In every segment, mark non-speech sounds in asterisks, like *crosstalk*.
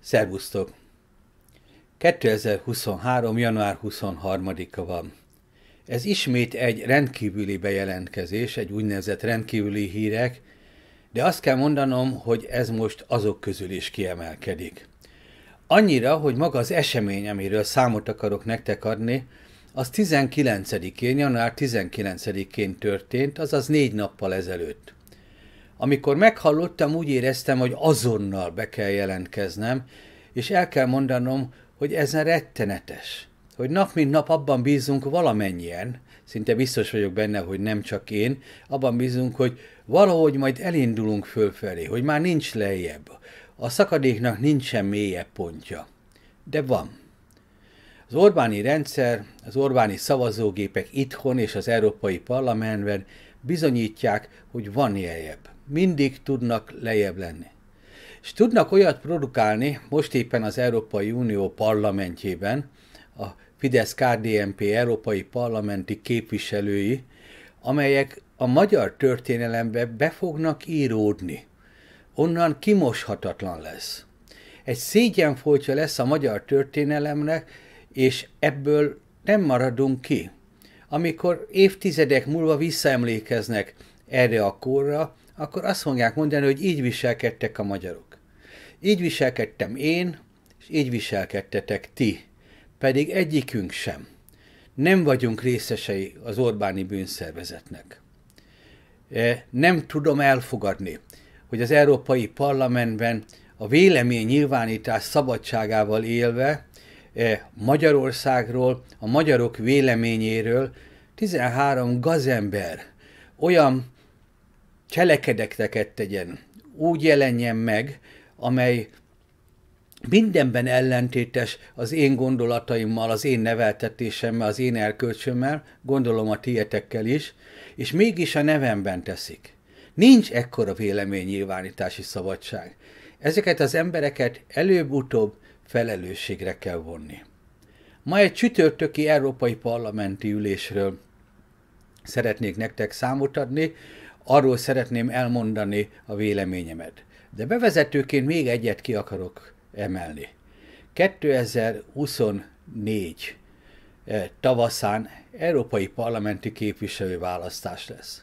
Szerbusztok! 2023. január 23-a van. Ez ismét egy rendkívüli bejelentkezés, egy úgynevezett rendkívüli hírek, de azt kell mondanom, hogy ez most azok közül is kiemelkedik. Annyira, hogy maga az esemény, amiről számot akarok nektek adni, az 19-én, január 19-én történt, azaz négy nappal ezelőtt. Amikor meghallottam, úgy éreztem, hogy azonnal be kell jelentkeznem, és el kell mondanom, hogy ezen rettenetes. Hogy nap mint nap abban bízunk valamennyien, szinte biztos vagyok benne, hogy nem csak én, abban bízunk, hogy valahogy majd elindulunk fölfelé, hogy már nincs lejjebb. A szakadéknak nincsen mélyebb pontja. De van. Az Orbáni rendszer, az Orbáni szavazógépek itthon és az Európai Parlamentben bizonyítják, hogy van lejjebb mindig tudnak lejjebb lenni. És tudnak olyat produkálni, most éppen az Európai Unió parlamentjében, a fidesz KDMP európai parlamenti képviselői, amelyek a magyar történelembe be fognak íródni. Onnan kimoshatatlan lesz. Egy folytja lesz a magyar történelemnek, és ebből nem maradunk ki. Amikor évtizedek múlva visszaemlékeznek erre a korra, akkor azt fogják mondani, hogy így viselkedtek a magyarok. Így viselkedtem én, és így viselkedtetek ti. Pedig egyikünk sem. Nem vagyunk részesei az Orbáni bűnszervezetnek. E, nem tudom elfogadni, hogy az Európai Parlamentben a vélemény nyilvánítás szabadságával élve e, Magyarországról, a magyarok véleményéről 13 gazember olyan cselekedeteket tegyen, úgy jelenjen meg, amely mindenben ellentétes az én gondolataimmal, az én neveltetésemmel, az én elkölcsömmel, gondolom a tietekkel is, és mégis a nevemben teszik. Nincs ekkora véleménynyilvánítási szabadság. Ezeket az embereket előbb-utóbb felelősségre kell vonni. Ma egy csütörtöki európai parlamenti ülésről szeretnék nektek számot adni, arról szeretném elmondani a véleményemet. De bevezetőként még egyet ki akarok emelni. 2024 eh, tavaszán európai parlamenti képviselőválasztás lesz.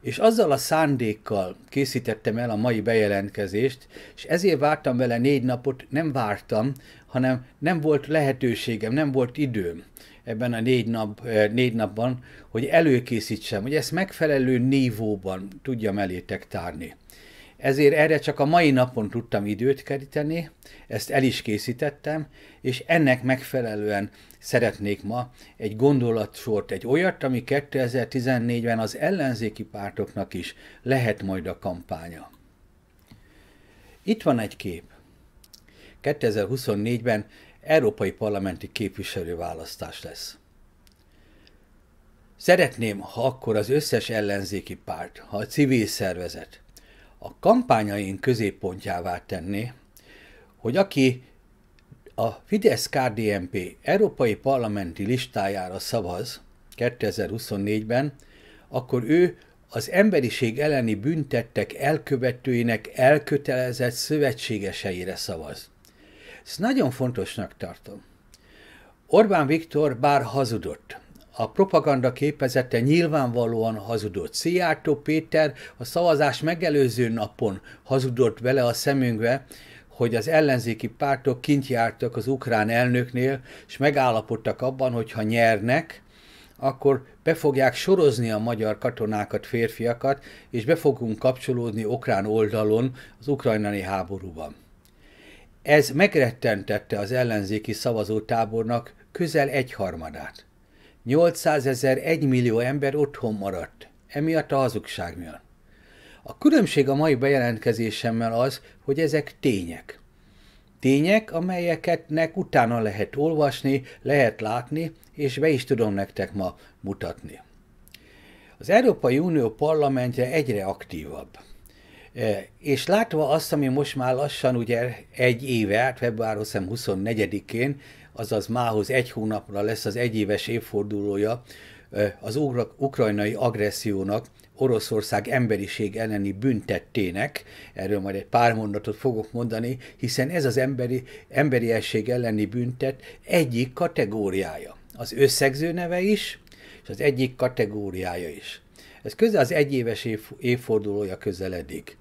És azzal a szándékkal készítettem el a mai bejelentkezést, és ezért vártam vele négy napot, nem vártam, hanem nem volt lehetőségem, nem volt időm ebben a négy, nap, eh, négy napban, hogy előkészítsem, hogy ezt megfelelő nívóban tudjam elétek tárni. Ezért erre csak a mai napon tudtam időt keríteni, ezt el is készítettem, és ennek megfelelően szeretnék ma egy gondolatsort, egy olyat, ami 2014-ben az ellenzéki pártoknak is lehet majd a kampánya. Itt van egy kép. 2024-ben európai parlamenti képviselő választás lesz. Szeretném, ha akkor az összes ellenzéki párt, ha a civil szervezet a kampányaink középpontjává tenné, hogy aki a fidesz KDMP európai parlamenti listájára szavaz 2024-ben, akkor ő az emberiség elleni büntettek elkövetőinek elkötelezett szövetségeseire szavaz. Ezt nagyon fontosnak tartom. Orbán Viktor bár hazudott, a propaganda képezete nyilvánvalóan hazudott. Szijjártó Péter a szavazás megelőző napon hazudott vele a szemünkbe, hogy az ellenzéki pártok kint jártak az ukrán elnöknél, és megállapodtak abban, hogy ha nyernek, akkor be fogják sorozni a magyar katonákat, férfiakat, és be fogunk kapcsolódni ukrán oldalon az ukrajnai háborúban. Ez megrettentette az ellenzéki szavazótábornak közel egyharmadát. 800 ezer 1 millió ember otthon maradt, emiatt a hazugság miatt. A különbség a mai bejelentkezésemmel az, hogy ezek tények. Tények, nek utána lehet olvasni, lehet látni, és be is tudom nektek ma mutatni. Az Európai Unió parlamentje egyre aktívabb. És látva azt, ami most már lassan ugye egy éve, február 24-én, azaz mához egy hónapra lesz az egyéves évfordulója az ukrajnai agressziónak, Oroszország emberiség elleni büntettének, erről majd egy pár mondatot fogok mondani, hiszen ez az emberi, emberiesség elleni büntet egyik kategóriája. Az összegző neve is, és az egyik kategóriája is ez közel az egyéves év, évfordulója közeledik.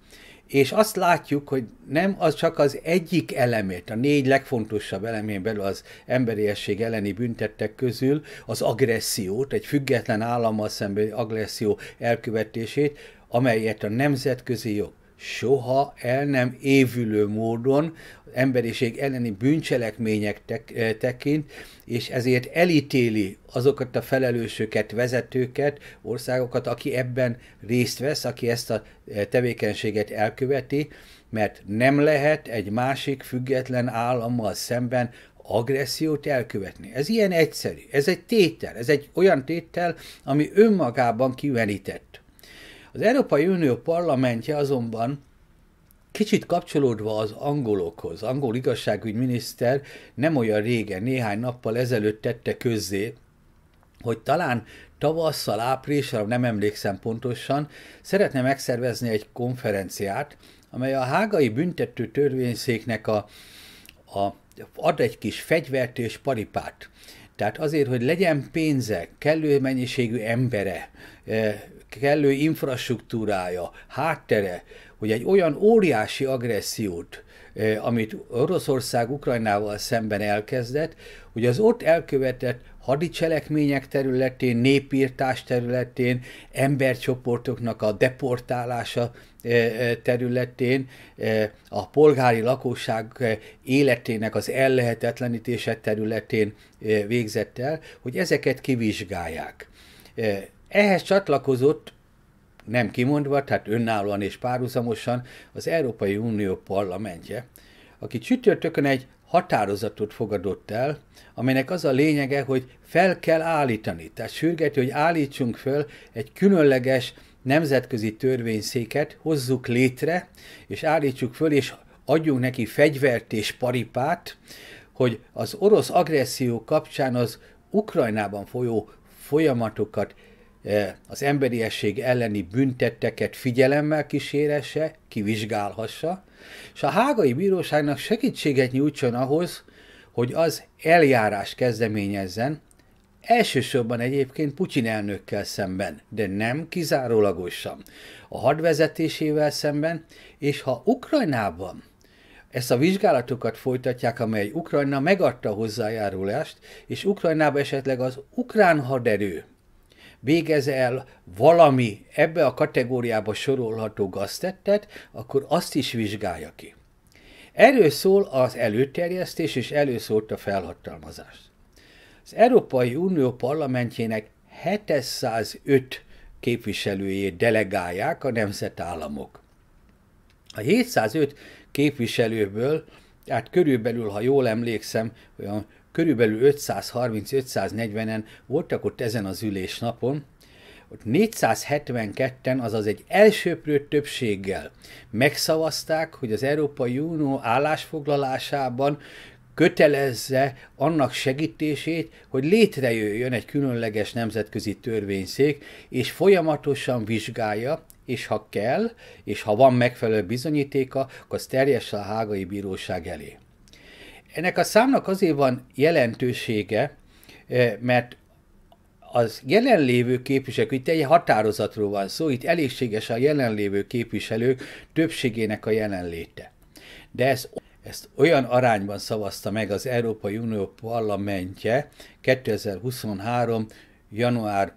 És azt látjuk, hogy nem az csak az egyik elemét, a négy legfontosabb elemén belül az emberiesség elleni büntettek közül az agressziót, egy független állammal szembeni agresszió elkövetését, amelyet a nemzetközi jog soha el nem évülő módon emberiség elleni bűncselekmények tek, eh, tekint, és ezért elítéli azokat a felelősöket, vezetőket, országokat, aki ebben részt vesz, aki ezt a eh, tevékenységet elköveti, mert nem lehet egy másik független állammal szemben agressziót elkövetni. Ez ilyen egyszerű, ez egy tétel, ez egy olyan tétel, ami önmagában kivenített. Az Európai Unió parlamentje azonban Kicsit kapcsolódva az angolokhoz, angol igazságügyminiszter nem olyan régen, néhány nappal ezelőtt tette közzé, hogy talán tavasszal, áprilisra, nem emlékszem pontosan, szeretne megszervezni egy konferenciát, amely a hágai büntető törvényszéknek a, a, ad egy kis fegyvert és paripát. Tehát azért, hogy legyen pénze, kellő mennyiségű embere, eh, kellő infrastruktúrája, háttere, hogy egy olyan óriási agressziót, eh, amit Oroszország Ukrajnával szemben elkezdett, hogy az ott elkövetett hadicselekmények területén, népírtás területén, embercsoportoknak a deportálása eh, eh, területén, a polgári lakosság életének az ellehetetlenítése területén végzett el, hogy ezeket kivizsgálják ehhez csatlakozott, nem kimondva, tehát önállóan és párhuzamosan az Európai Unió parlamentje, aki csütörtökön egy határozatot fogadott el, amelynek az a lényege, hogy fel kell állítani, tehát sürgeti, hogy állítsunk föl egy különleges nemzetközi törvényszéket, hozzuk létre, és állítsuk föl, és adjunk neki fegyvert és paripát, hogy az orosz agresszió kapcsán az Ukrajnában folyó folyamatokat az emberiesség elleni büntetteket figyelemmel kíséresse, kivizsgálhassa, és a hágai bíróságnak segítséget nyújtson ahhoz, hogy az eljárás kezdeményezzen, elsősorban egyébként Putyin elnökkel szemben, de nem kizárólagosan, a hadvezetésével szemben, és ha Ukrajnában ezt a vizsgálatokat folytatják, amely Ukrajna megadta hozzájárulást, és Ukrajnába esetleg az ukrán haderő végez el valami ebbe a kategóriába sorolható gaztettet, akkor azt is vizsgálja ki. Erről szól az előterjesztés és előszólt a felhatalmazás. Az Európai Unió parlamentjének 705 képviselőjét delegálják a nemzetállamok. A 705 képviselőből, hát körülbelül, ha jól emlékszem, olyan körülbelül 530-540-en voltak ott ezen az ülésnapon, ott 472-en, azaz egy elsőprő többséggel megszavazták, hogy az Európai Unió állásfoglalásában kötelezze annak segítését, hogy létrejöjjön egy különleges nemzetközi törvényszék, és folyamatosan vizsgálja, és ha kell, és ha van megfelelő bizonyítéka, akkor az terjesse a hágai bíróság elé. Ennek a számnak azért van jelentősége, eh, mert az jelenlévő képviselők, itt egy határozatról van szó, itt elégséges a jelenlévő képviselők többségének a jelenléte. De ez, ezt olyan arányban szavazta meg az Európai Unió parlamentje 2023. január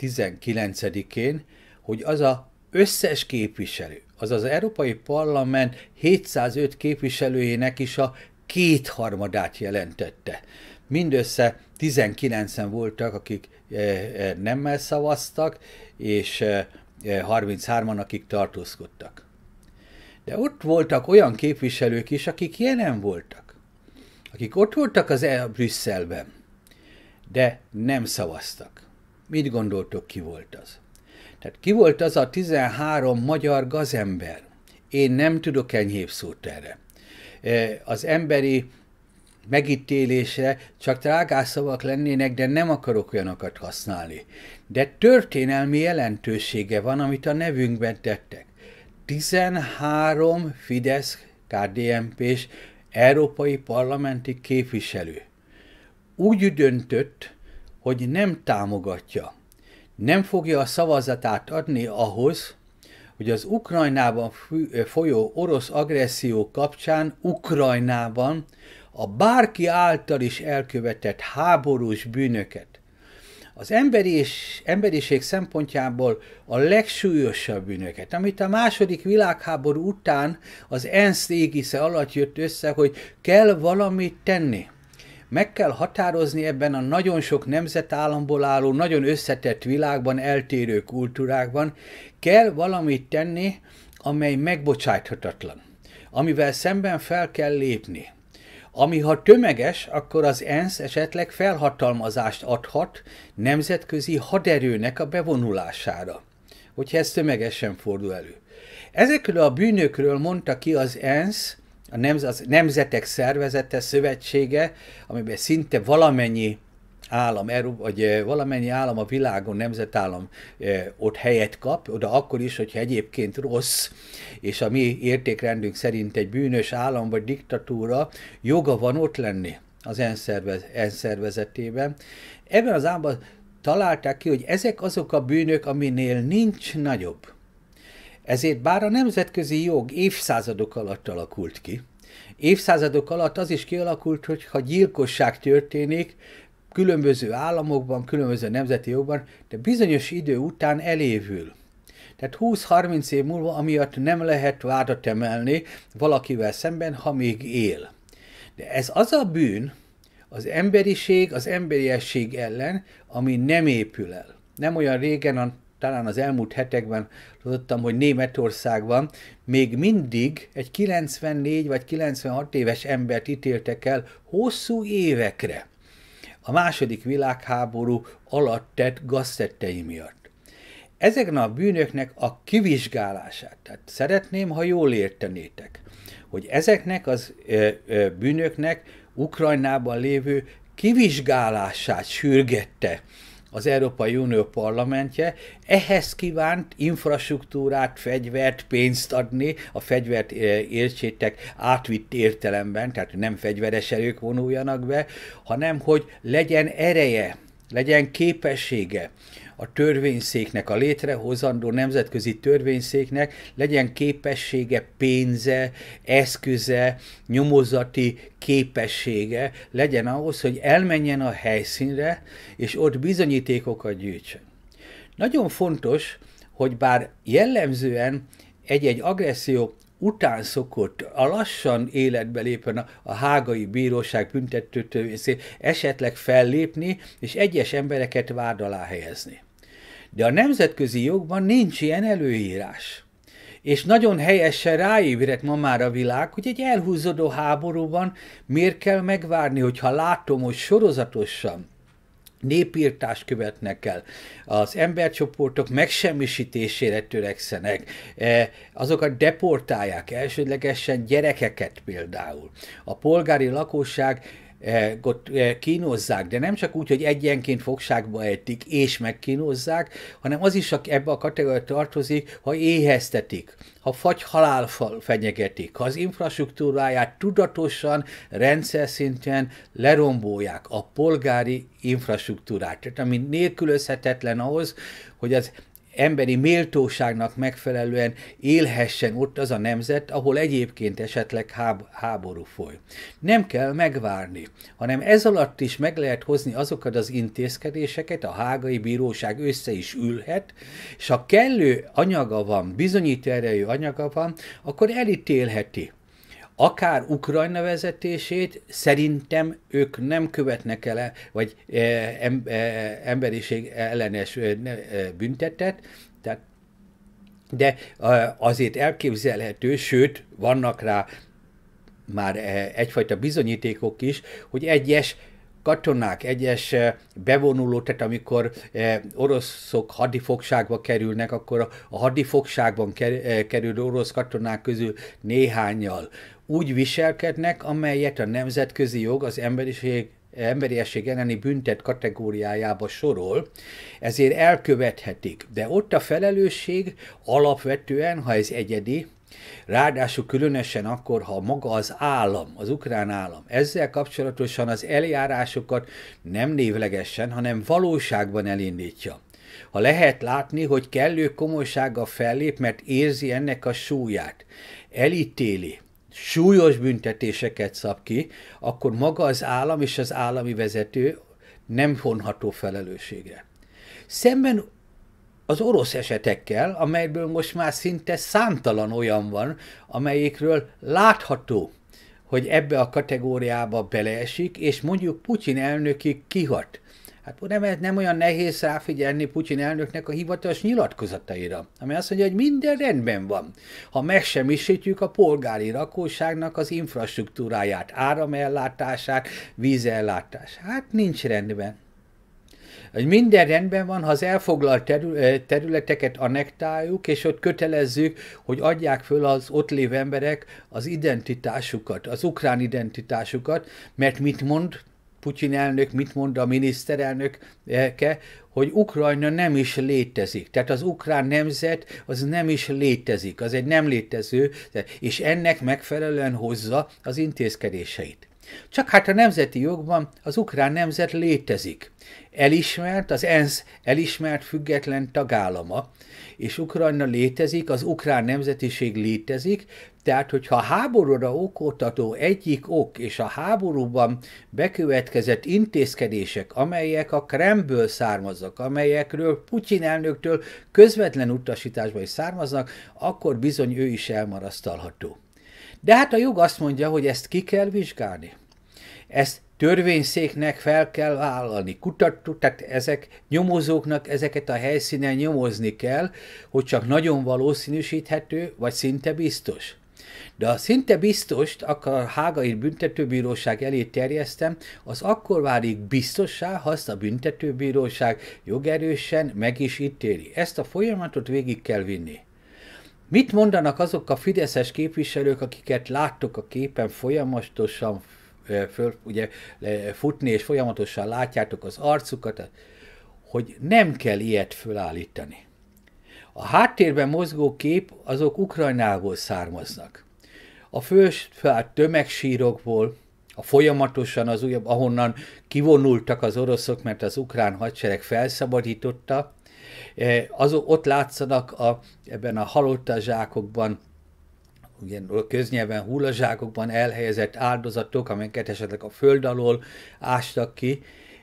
19-én, hogy az a összes képviselő, az az Európai Parlament 705 képviselőjének is a kétharmadát jelentette. Mindössze 19-en voltak, akik eh, eh, nemmel szavaztak, és 33-an, eh, akik tartózkodtak. De ott voltak olyan képviselők is, akik jelen voltak, akik ott voltak az e Brüsszelben, de nem szavaztak. Mit gondoltok, ki volt az? Tehát ki volt az a 13 magyar gazember? Én nem tudok enyhébb szót erre az emberi megítélése csak trágászavak lennének, de nem akarok olyanokat használni. De történelmi jelentősége van, amit a nevünkben tettek. 13 Fidesz kdmp s európai parlamenti képviselő úgy döntött, hogy nem támogatja, nem fogja a szavazatát adni ahhoz, hogy az Ukrajnában folyó orosz agresszió kapcsán Ukrajnában a bárki által is elkövetett háborús bűnöket az emberis, emberiség szempontjából a legsúlyosabb bűnöket, amit a második világháború után az ENSZ égisze alatt jött össze, hogy kell valamit tenni. Meg kell határozni ebben a nagyon sok nemzetállamból álló, nagyon összetett világban, eltérő kultúrákban, kell valamit tenni, amely megbocsájthatatlan, amivel szemben fel kell lépni. Ami ha tömeges, akkor az ENSZ esetleg felhatalmazást adhat nemzetközi haderőnek a bevonulására, hogyha ez tömegesen fordul elő. Ezekről a bűnökről mondta ki az ENSZ a nemz, az Nemzetek Szervezete, Szövetsége, amiben szinte valamennyi állam, vagy valamennyi állam a világon, nemzetállam ott helyet kap, oda akkor is, hogyha egyébként rossz, és a mi értékrendünk szerint egy bűnös állam vagy diktatúra, joga van ott lenni az ENSZ szervezetében. Ebben az államban találták ki, hogy ezek azok a bűnök, aminél nincs nagyobb ezért bár a nemzetközi jog évszázadok alatt alakult ki, évszázadok alatt az is kialakult, hogy ha gyilkosság történik, különböző államokban, különböző nemzeti jogban, de bizonyos idő után elévül. Tehát 20-30 év múlva amiatt nem lehet vádat emelni valakivel szemben, ha még él. De ez az a bűn az emberiség, az emberiesség ellen, ami nem épül el. Nem olyan régen a talán az elmúlt hetekben tudtam, hogy Németországban még mindig egy 94 vagy 96 éves embert ítéltek el hosszú évekre a második világháború alatt tett gaztettei miatt ezeknek a bűnöknek a kivizsgálását. Tehát szeretném, ha jól értenétek, hogy ezeknek az ö, ö, bűnöknek Ukrajnában lévő kivizsgálását sürgette az Európai Unió parlamentje, ehhez kívánt infrastruktúrát, fegyvert, pénzt adni, a fegyvert eh, értsétek átvitt értelemben, tehát nem fegyveres erők vonuljanak be, hanem hogy legyen ereje, legyen képessége a törvényszéknek, a létrehozandó nemzetközi törvényszéknek legyen képessége, pénze, eszköze, nyomozati képessége, legyen ahhoz, hogy elmenjen a helyszínre, és ott bizonyítékokat gyűjtsön. Nagyon fontos, hogy bár jellemzően egy-egy agresszió után szokott a lassan életbe lépen a hágai bíróság büntetőtörvényszék esetleg fellépni, és egyes embereket vád alá helyezni. De a nemzetközi jogban nincs ilyen előírás. És nagyon helyesen ráébredt ma már a világ, hogy egy elhúzódó háborúban miért kell megvárni, hogyha látom, hogy sorozatosan népírtást követnek el, az embercsoportok megsemmisítésére törekszenek, e, azokat deportálják, elsődlegesen gyerekeket például. A polgári lakosság Eh, ott eh, kínozzák, de nem csak úgy, hogy egyenként fogságba ejtik és megkínozzák, hanem az is ebbe a kategóriába tartozik, ha éheztetik, ha fagy halál fenyegetik, ha az infrastruktúráját tudatosan, rendszer szinten lerombolják, a polgári infrastruktúrát, tehát ami nélkülözhetetlen ahhoz, hogy az emberi méltóságnak megfelelően élhessen ott az a nemzet, ahol egyébként esetleg háború foly. Nem kell megvárni, hanem ez alatt is meg lehet hozni azokat az intézkedéseket, a hágai bíróság össze is ülhet, és ha kellő anyaga van, bizonyító erejű anyaga van, akkor elítélheti akár Ukrajna vezetését szerintem ők nem követnek el, vagy e, e, emberiség ellenes e, büntetet, tehát, de azért elképzelhető, sőt, vannak rá már egyfajta bizonyítékok is, hogy egyes katonák, egyes bevonuló, tehát amikor oroszok hadifogságba kerülnek, akkor a hadifogságban kerülő orosz katonák közül néhányal úgy viselkednek, amelyet a nemzetközi jog az emberiség emberiesség elleni büntet kategóriájába sorol, ezért elkövethetik. De ott a felelősség alapvetően, ha ez egyedi, Ráadásul különösen akkor, ha maga az állam, az ukrán állam ezzel kapcsolatosan az eljárásokat nem névlegesen, hanem valóságban elindítja. Ha lehet látni, hogy kellő komolysága fellép, mert érzi ennek a súlyát, elítéli, súlyos büntetéseket szab ki, akkor maga az állam és az állami vezető nem vonható felelősségre. Szemben az orosz esetekkel, amelyből most már szinte számtalan olyan van, amelyikről látható, hogy ebbe a kategóriába beleesik, és mondjuk Putyin elnöki kihat. Hát nem, nem olyan nehéz ráfigyelni Putyin elnöknek a hivatalos nyilatkozataira, ami azt mondja, hogy minden rendben van. Ha megsemmisítjük a polgári lakóságnak az infrastruktúráját, áramellátását, vízellátását, hát nincs rendben hogy minden rendben van, ha az elfoglalt területeket anektáljuk, és ott kötelezzük, hogy adják föl az ott lévő emberek az identitásukat, az ukrán identitásukat, mert mit mond Putyin elnök, mit mond a miniszterelnök elke, hogy Ukrajna nem is létezik. Tehát az ukrán nemzet az nem is létezik, az egy nem létező, és ennek megfelelően hozza az intézkedéseit. Csak hát a nemzeti jogban az ukrán nemzet létezik. Elismert, az ENSZ elismert független tagállama, és Ukrajna létezik, az ukrán nemzetiség létezik, tehát, hogyha a háborúra okotató egyik ok és a háborúban bekövetkezett intézkedések, amelyek a kremből származnak, amelyekről Putyin elnöktől közvetlen utasításban is származnak, akkor bizony ő is elmarasztalható. De hát a jog azt mondja, hogy ezt ki kell vizsgálni. Ezt törvényszéknek fel kell vállalni, kutató, tehát ezek nyomozóknak ezeket a helyszínen nyomozni kell, hogy csak nagyon valószínűsíthető, vagy szinte biztos. De a szinte biztost akkor a Hágai Büntetőbíróság elé terjesztem, az akkor válik biztossá, ha azt a büntetőbíróság jogerősen meg is ítéli. Ezt a folyamatot végig kell vinni. Mit mondanak azok a fideszes képviselők, akiket láttok a képen folyamatosan föl, ugye, futni, és folyamatosan látjátok az arcukat, hogy nem kell ilyet fölállítani. A háttérben mozgó kép azok Ukrajnából származnak. A fősfát tömegsírokból, a folyamatosan az újabb, ahonnan kivonultak az oroszok, mert az ukrán hadsereg felszabadította, e, Azok ott látszanak a, ebben a halottazsákokban, ugye köznyelven hullazsákokban elhelyezett áldozatok, amelyeket esetleg a föld alól ástak ki,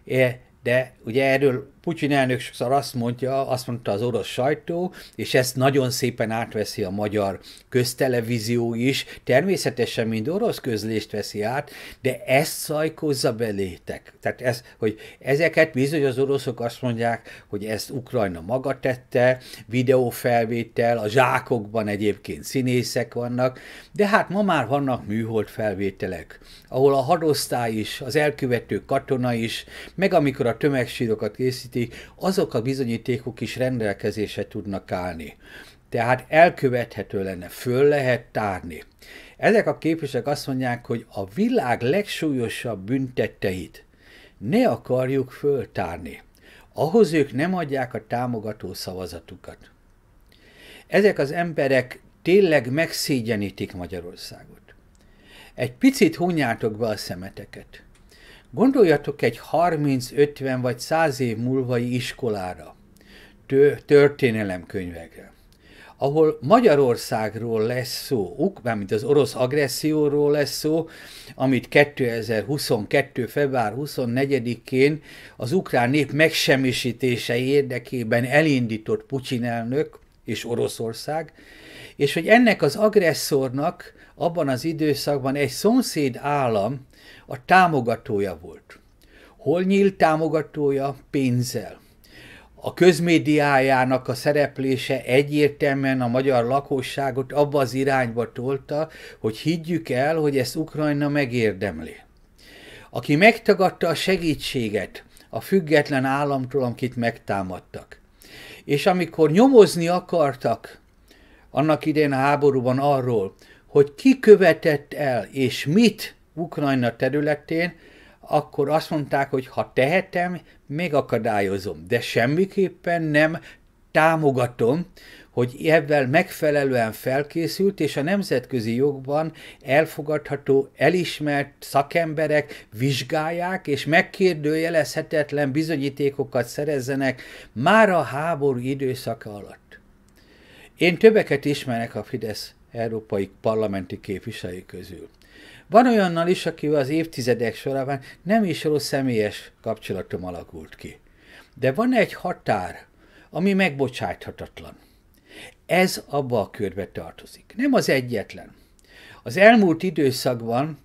e, de ugye erről Putyin elnök sokszor azt mondja, azt mondta az orosz sajtó, és ezt nagyon szépen átveszi a magyar köztelevízió is, természetesen mind orosz közlést veszi át, de ezt szajkozza belétek. Tehát ez, hogy ezeket bizony az oroszok azt mondják, hogy ezt Ukrajna maga tette, videófelvétel, a zsákokban egyébként színészek vannak, de hát ma már vannak műhold felvételek, ahol a hadosztály is, az elkövető katona is, meg amikor a tömegsírokat készítik, azok a bizonyítékok is rendelkezésre tudnak állni. Tehát elkövethető lenne, föl lehet tárni. Ezek a képviselők azt mondják, hogy a világ legsúlyosabb büntetteit ne akarjuk föltárni. Ahhoz ők nem adják a támogató szavazatukat. Ezek az emberek tényleg megszégyenítik Magyarországot. Egy picit hunyátok be a szemeteket. Gondoljatok egy 30-50 vagy 100 év múlvai iskolára, történelemkönyvekre, ahol Magyarországról lesz szó, mármint az orosz agresszióról lesz szó, amit 2022. február 24-én az ukrán nép megsemmisítése érdekében elindított Putyin elnök és Oroszország, és hogy ennek az agresszornak abban az időszakban egy szomszéd állam, a támogatója volt. Hol nyílt támogatója? Pénzzel. A közmédiájának a szereplése egyértelműen a magyar lakosságot abba az irányba tolta, hogy higgyük el, hogy ezt Ukrajna megérdemli. Aki megtagadta a segítséget a független államtól, amit megtámadtak. És amikor nyomozni akartak annak idén a háborúban arról, hogy ki követett el és mit Ukrajna területén, akkor azt mondták, hogy ha tehetem, megakadályozom, de semmiképpen nem támogatom, hogy ebben megfelelően felkészült, és a nemzetközi jogban elfogadható, elismert szakemberek vizsgálják, és megkérdőjelezhetetlen bizonyítékokat szerezzenek már a háború időszaka alatt. Én többeket ismerek a Fidesz európai parlamenti képviselői közül. Van olyannal is, akivel az évtizedek során nem is rossz személyes kapcsolatom alakult ki. De van egy határ, ami megbocsáthatatlan. Ez abba a körbe tartozik. Nem az egyetlen. Az elmúlt időszakban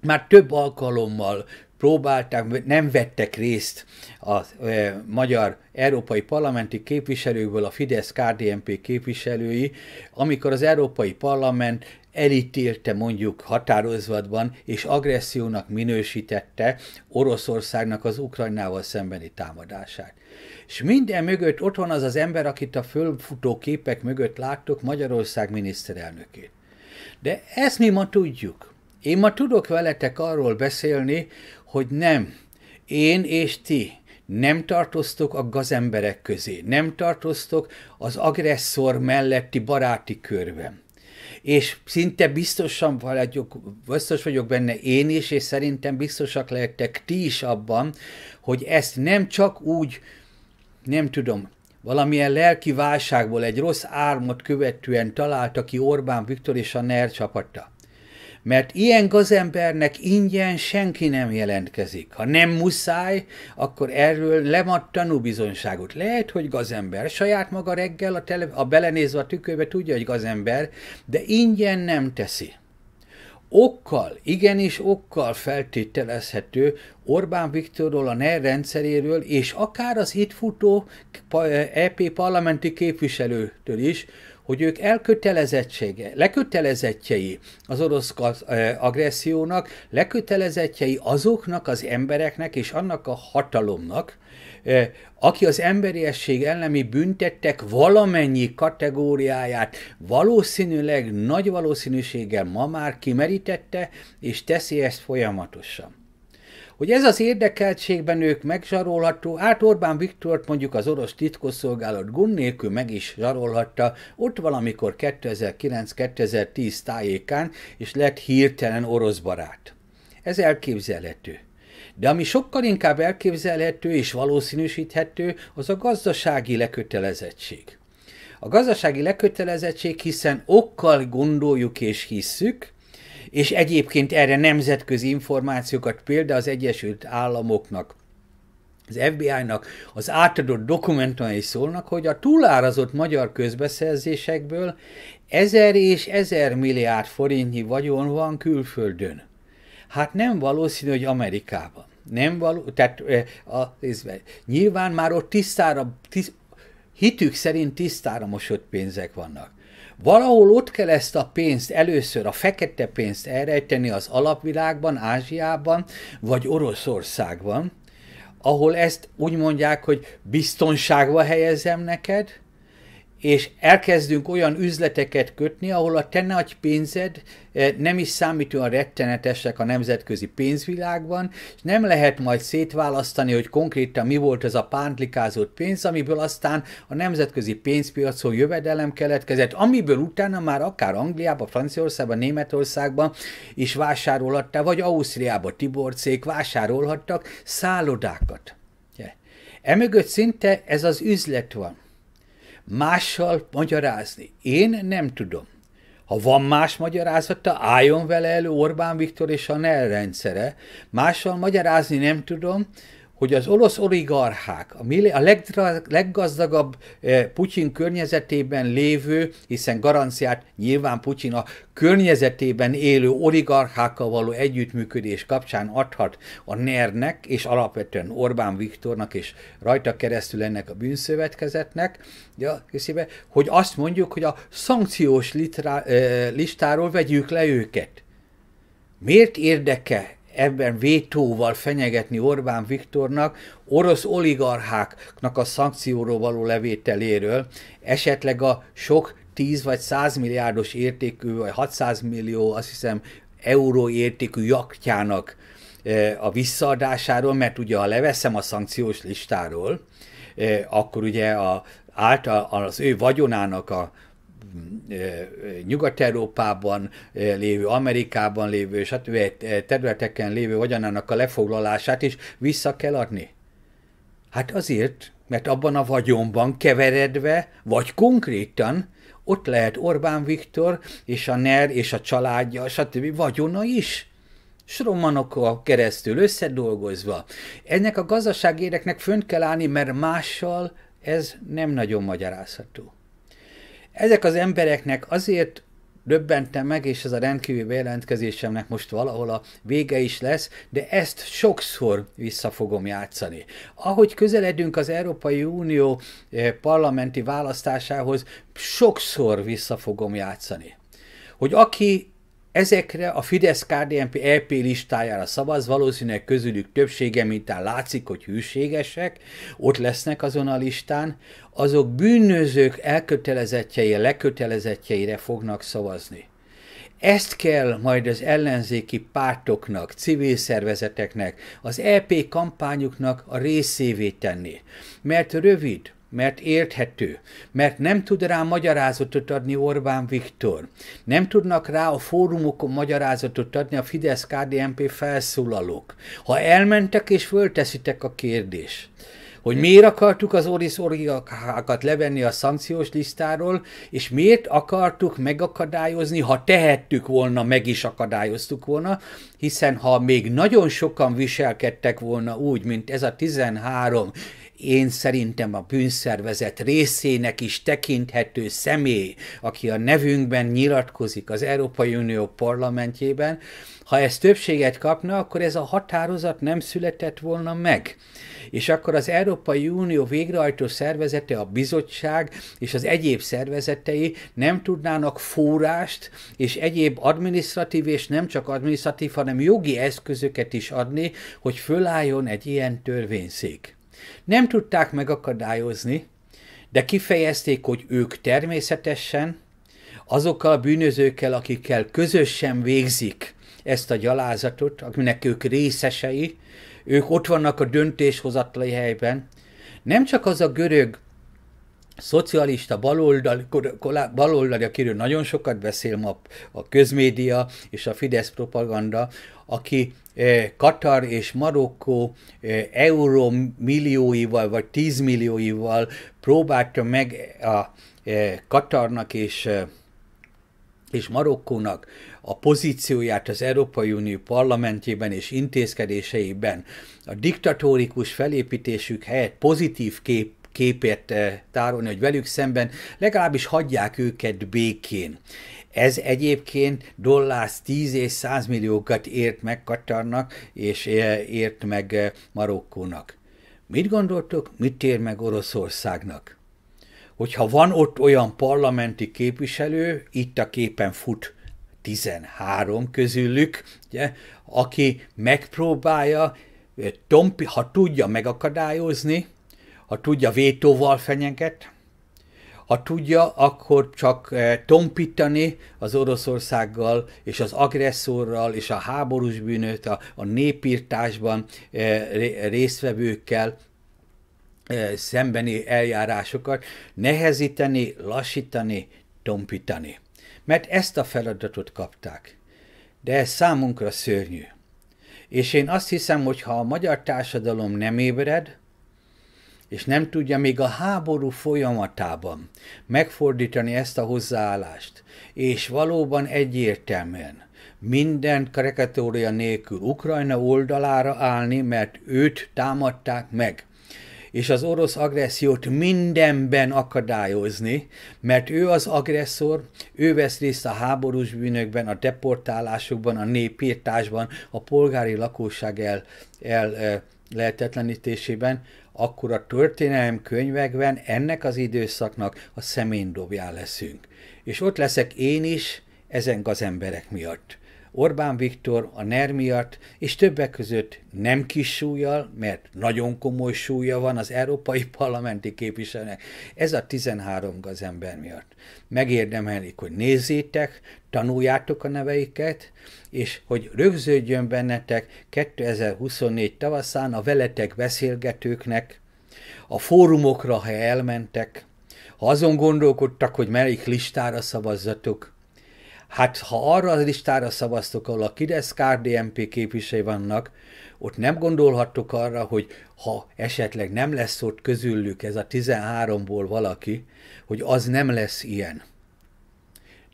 már több alkalommal próbálták, nem vettek részt a e, magyar európai parlamenti képviselőkből a fidesz KDMP képviselői, amikor az Európai Parlament elítélte mondjuk határozatban és agressziónak minősítette Oroszországnak az Ukrajnával szembeni támadását. És minden mögött ott van az az ember, akit a fölfutó képek mögött láttok, Magyarország miniszterelnökét. De ezt mi ma tudjuk. Én ma tudok veletek arról beszélni, hogy nem, én és ti nem tartoztok a gazemberek közé, nem tartoztok az agresszor melletti baráti körben. És szinte biztosan vagyok, biztos vagyok benne én is, és szerintem biztosak lehettek ti is abban, hogy ezt nem csak úgy, nem tudom, valamilyen lelki válságból egy rossz álmot követően találta ki Orbán Viktor és a NER csapata mert ilyen gazembernek ingyen senki nem jelentkezik. Ha nem muszáj, akkor erről lemad tanúbizonyságot. Lehet, hogy gazember, saját maga reggel a, tele, a belenézve a tükörbe tudja, hogy gazember, de ingyen nem teszi. Okkal, igenis okkal feltételezhető Orbán Viktorról, a NER rendszeréről, és akár az itt futó EP e parlamenti képviselőtől is, hogy ők elkötelezettsége, lekötelezettjei az orosz agressziónak, lekötelezettjei azoknak az embereknek és annak a hatalomnak, aki az emberiesség elleni büntettek valamennyi kategóriáját valószínűleg nagy valószínűséggel ma már kimerítette, és teszi ezt folyamatosan. Hogy ez az érdekeltségben ők megzsarolható, át Orbán Viktort mondjuk az orosz titkosszolgálat gond nélkül meg is zsarolhatta, ott valamikor 2009-2010 tájékán, és lett hirtelen orosz barát. Ez elképzelhető. De ami sokkal inkább elképzelhető és valószínűsíthető, az a gazdasági lekötelezettség. A gazdasági lekötelezettség, hiszen okkal gondoljuk és hisszük, és egyébként erre nemzetközi információkat, például az Egyesült Államoknak az FBI-nak az átadott dokumentumai szólnak, hogy a túlárazott magyar közbeszerzésekből ezer és ezer milliárd forintnyi vagyon van külföldön. Hát nem valószínű, hogy Amerikában. Nem való, tehát a, nézve, nyilván már ott tisztára, tiszt, hitük szerint tisztára mosott pénzek vannak. Valahol ott kell ezt a pénzt először, a fekete pénzt elrejteni az alapvilágban, Ázsiában, vagy Oroszországban, ahol ezt úgy mondják, hogy biztonságba helyezem neked, és elkezdünk olyan üzleteket kötni, ahol a te nagy pénzed eh, nem is számít olyan rettenetesek a nemzetközi pénzvilágban, és nem lehet majd szétválasztani, hogy konkrétan mi volt ez a pántlikázott pénz, amiből aztán a nemzetközi pénzpiacon jövedelem keletkezett, amiből utána már akár Angliába, Franciaországban, Németországban is vásárolhatta, vagy Ausztriába Tiborcék vásárolhattak szállodákat. Emögött szinte ez az üzlet van mással magyarázni. Én nem tudom. Ha van más magyarázata, álljon vele elő Orbán Viktor és a NEL rendszere. Mással magyarázni nem tudom, hogy az orosz oligarchák, a, milli, a legdra, leggazdagabb eh, Putyin környezetében lévő, hiszen garanciát nyilván Putyin a környezetében élő oligarchákkal való együttműködés kapcsán adhat a ner és alapvetően Orbán Viktornak, és rajta keresztül ennek a bűnszövetkezetnek, ja, köszébe, hogy azt mondjuk, hogy a szankciós litrá, eh, listáról vegyük le őket. Miért érdeke ebben vétóval fenyegetni Orbán Viktornak orosz oligarcháknak a szankcióról való levételéről, esetleg a sok 10 vagy 100 milliárdos értékű, vagy 600 millió, azt hiszem, euró értékű jaktjának e, a visszaadásáról, mert ugye ha leveszem a szankciós listáról, e, akkor ugye a, által, az ő vagyonának a, Nyugat-Európában lévő, Amerikában lévő, hát területeken lévő vagyonának a lefoglalását is vissza kell adni? Hát azért, mert abban a vagyonban keveredve, vagy konkrétan, ott lehet Orbán Viktor és a NER és a családja, stb. vagyona is sromanokon keresztül összedolgozva. Ennek a gazdaságéreknek fönt kell állni, mert mással ez nem nagyon magyarázható. Ezek az embereknek azért döbbentem meg, és ez a rendkívül bejelentkezésemnek most valahol a vége is lesz, de ezt sokszor vissza fogom játszani. Ahogy közeledünk az Európai Unió eh, parlamenti választásához, sokszor vissza fogom játszani. Hogy aki Ezekre a fidesz kdmp EP listájára szavaz, valószínűleg közülük többsége, mintán látszik, hogy hűségesek, ott lesznek azon a listán, azok bűnözők elkötelezettjei, lekötelezettjeire fognak szavazni. Ezt kell majd az ellenzéki pártoknak, civil szervezeteknek, az EP kampányuknak a részévé tenni. Mert rövid, mert érthető, mert nem tud rá magyarázatot adni Orbán Viktor. Nem tudnak rá a fórumokon magyarázatot adni a Fidesz-KDNP felszólalók. Ha elmentek és fölteszitek a kérdést, hogy miért akartuk az oriszorgiakat levenni a szankciós listáról, és miért akartuk megakadályozni, ha tehettük volna, meg is akadályoztuk volna, hiszen ha még nagyon sokan viselkedtek volna úgy, mint ez a 13 én szerintem a bűnszervezet részének is tekinthető személy, aki a nevünkben nyilatkozik az Európai Unió parlamentjében, ha ez többséget kapna, akkor ez a határozat nem született volna meg és akkor az Európai Unió végrehajtó szervezete, a bizottság és az egyéb szervezetei nem tudnának fórást és egyéb adminisztratív és nem csak adminisztratív, hanem jogi eszközöket is adni, hogy fölálljon egy ilyen törvényszék. Nem tudták megakadályozni, de kifejezték, hogy ők természetesen azokkal a bűnözőkkel, akikkel közösen végzik ezt a gyalázatot, aminek ők részesei, ők ott vannak a döntéshozatlai helyben. Nem csak az a görög szocialista baloldali, baloldali, akiről nagyon sokat beszél ma a közmédia és a Fidesz propaganda, aki eh, Katar és Marokkó eh, euró millióival vagy tízmillióival próbálta meg a eh, Katarnak és és Marokkónak a pozícióját az Európai Unió parlamentjében és intézkedéseiben a diktatórikus felépítésük helyett pozitív kép képért eh, tárolni, hogy velük szemben legalábbis hagyják őket békén. Ez egyébként dollárs 10 és 100 milliókat ért meg Katarnak, és eh, ért meg eh, Marokkónak. Mit gondoltok, mit ér meg Oroszországnak? hogyha van ott olyan parlamenti képviselő, itt a képen fut 13 közülük, ugye, aki megpróbálja, tompi, ha tudja megakadályozni, ha tudja vétóval fenyeget, ha tudja, akkor csak tompítani az Oroszországgal és az agresszorral és a háborús bűnöt, a, a népírtásban résztvevőkkel szembeni eljárásokat nehezíteni, lassítani, tompítani. Mert ezt a feladatot kapták. De ez számunkra szörnyű. És én azt hiszem, hogy ha a magyar társadalom nem ébred, és nem tudja még a háború folyamatában megfordítani ezt a hozzáállást, és valóban egyértelműen minden karikatória nélkül Ukrajna oldalára állni, mert őt támadták meg, és az orosz agressziót mindenben akadályozni, mert ő az agresszor, ő vesz részt a háborús bűnökben, a deportálásokban, a népírtásban, a polgári lakosság el, el lehetetlenítésében, akkor a történelem könyvekben ennek az időszaknak a szemén dobjá leszünk. És ott leszek én is ezen az emberek miatt. Orbán Viktor a NER miatt, és többek között nem kis súlyjal, mert nagyon komoly súlya van az európai *laughs* parlamenti képviselőnek. Ez a 13 gazember miatt. Megérdemelik, hogy nézzétek, tanuljátok a neveiket, és hogy rögződjön bennetek 2024 tavaszán a veletek beszélgetőknek, a fórumokra, ha elmentek, ha azon gondolkodtak, hogy melyik listára szavazzatok, Hát ha arra a listára szavaztok, ahol a Kidesz KDNP képviselői vannak, ott nem gondolhattok arra, hogy ha esetleg nem lesz ott közülük ez a 13-ból valaki, hogy az nem lesz ilyen.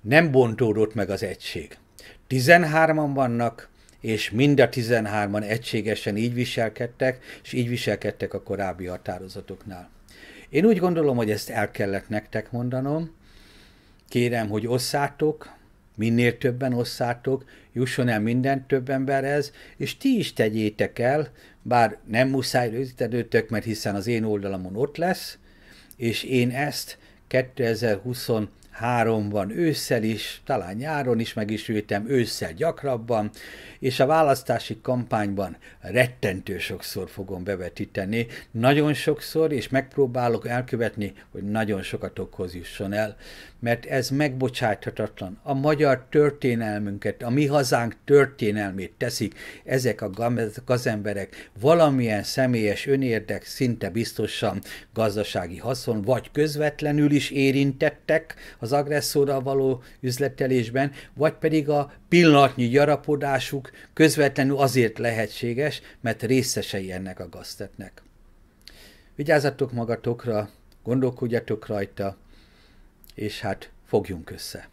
Nem bontódott meg az egység. 13-an vannak, és mind a 13-an egységesen így viselkedtek, és így viselkedtek a korábbi határozatoknál. Én úgy gondolom, hogy ezt el kellett nektek mondanom. Kérem, hogy osszátok, minél többen osszátok, jusson el minden több emberhez, és ti is tegyétek el, bár nem muszáj rögzítenőtök, mert hiszen az én oldalamon ott lesz, és én ezt 2023-ban ősszel is, talán nyáron is megisültem, ősszel gyakrabban, és a választási kampányban rettentő sokszor fogom bevetíteni, nagyon sokszor, és megpróbálok elkövetni, hogy nagyon sokat jusson el, mert ez megbocsáthatatlan. A magyar történelmünket, a mi hazánk történelmét teszik ezek a gazemberek valamilyen személyes önérdek szinte biztosan gazdasági haszon, vagy közvetlenül is érintettek az agresszóra való üzletelésben, vagy pedig a pillanatnyi gyarapodásuk közvetlenül azért lehetséges, mert részesei ennek a gaztetnek. Vigyázzatok magatokra, gondolkodjatok rajta, és hát fogjunk össze.